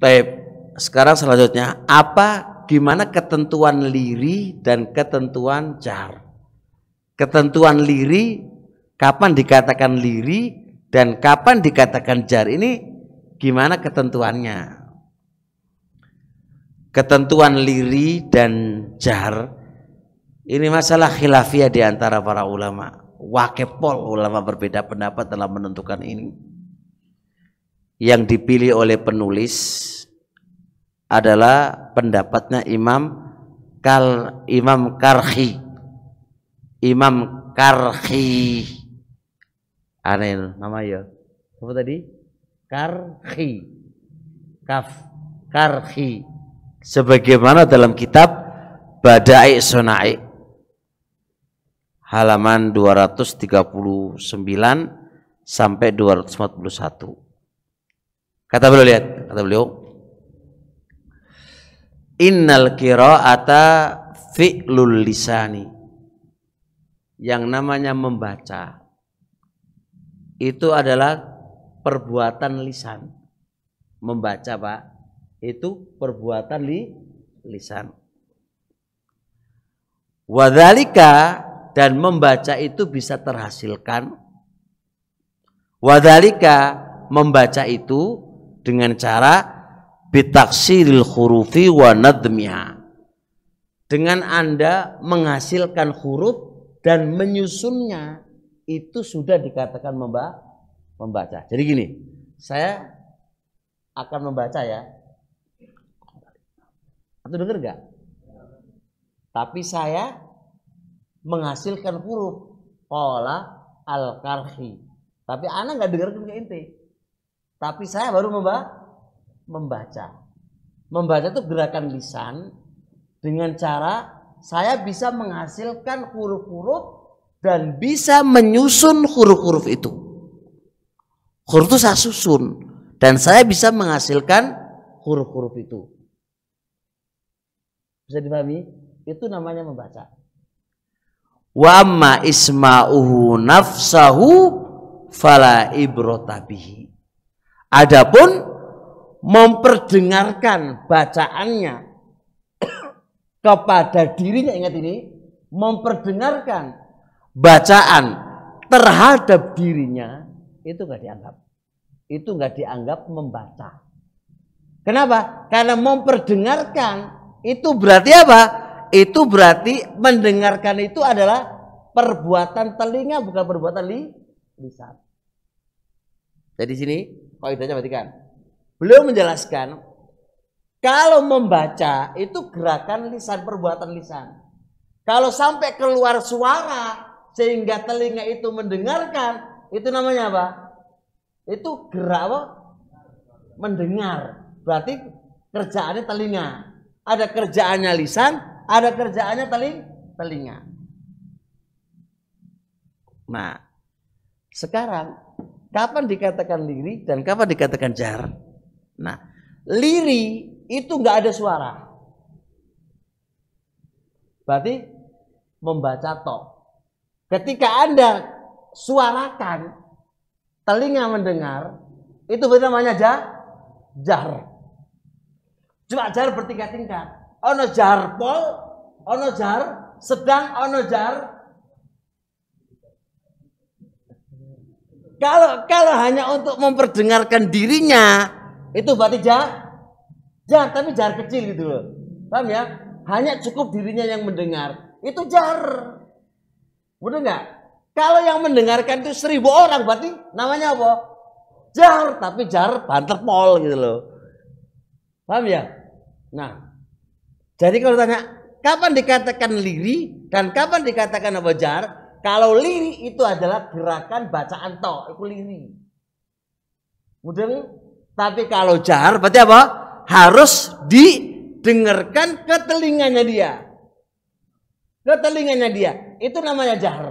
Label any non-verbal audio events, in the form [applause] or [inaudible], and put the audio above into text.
Baik, sekarang selanjutnya apa gimana ketentuan liri dan ketentuan jar? Ketentuan liri kapan dikatakan liri dan kapan dikatakan jar ini gimana ketentuannya? Ketentuan liri dan jar ini masalah khilafiah di antara para ulama. Wakepol ulama berbeda pendapat dalam menentukan ini yang dipilih oleh penulis adalah pendapatnya Imam Kal Imam Karhi. Imam Karhi. Aneh nama ya. Apa tadi? Karhi. Kaf Karhi. Sebagaimana dalam kitab Bada'i Sona'i halaman 239 sampai 241. Kata beliau lihat, kata beliau Innal qira'ata fi'lul lisani. Yang namanya membaca itu adalah perbuatan lisan. Membaca, Pak, itu perbuatan li, lisan. Wadalika dan membaca itu bisa terhasilkan. Wadalika membaca itu dengan cara bitaksiril hurufi wa nadmiha dengan Anda menghasilkan huruf dan menyusunnya itu sudah dikatakan membaca. Jadi gini, saya akan membaca ya. Atau dengar gak? Tapi saya menghasilkan huruf pola al-karhi. Tapi anak nggak dengar ke inti. Tapi saya baru membaca. Membaca itu gerakan lisan dengan cara saya bisa menghasilkan huruf-huruf dan bisa menyusun huruf-huruf itu. Huruf itu saya susun dan saya bisa menghasilkan huruf-huruf itu. Bisa dipahami? Itu namanya membaca. Wa amma isma'uhu nafsahu fala ibrotabihi. Adapun memperdengarkan bacaannya [coughs] kepada dirinya ingat ini memperdengarkan bacaan terhadap dirinya itu nggak dianggap itu nggak dianggap membaca kenapa karena memperdengarkan itu berarti apa itu berarti mendengarkan itu adalah perbuatan telinga bukan perbuatan li jadi sini kaidahnya kan Beliau menjelaskan kalau membaca itu gerakan lisan perbuatan lisan. Kalau sampai keluar suara sehingga telinga itu mendengarkan, itu namanya apa? Itu gerak apa? Mendengar. Berarti kerjaannya telinga. Ada kerjaannya lisan, ada kerjaannya teling telinga. Nah, sekarang Kapan dikatakan liri dan kapan dikatakan jar? Nah, liri itu nggak ada suara. Berarti membaca tok. Ketika Anda suarakan, telinga mendengar, itu berarti namanya jar. jar. Cuma jar bertingkat-tingkat. Ono jar pol, ono jar sedang, ono jar Kalau kalau hanya untuk memperdengarkan dirinya itu berarti jahat. Jahat tapi jar kecil gitu loh. Paham ya? Hanya cukup dirinya yang mendengar. Itu jar. Bener nggak? Kalau yang mendengarkan itu seribu orang berarti namanya apa? Jar, tapi jar banter pol gitu loh. Paham ya? Nah, jadi kalau tanya kapan dikatakan liri dan kapan dikatakan apa jar, kalau liri itu adalah gerakan bacaan to, itu liri. Mudeng. Tapi kalau jar berarti apa? Harus didengarkan ke telinganya dia. Ke telinganya dia. Itu namanya jar.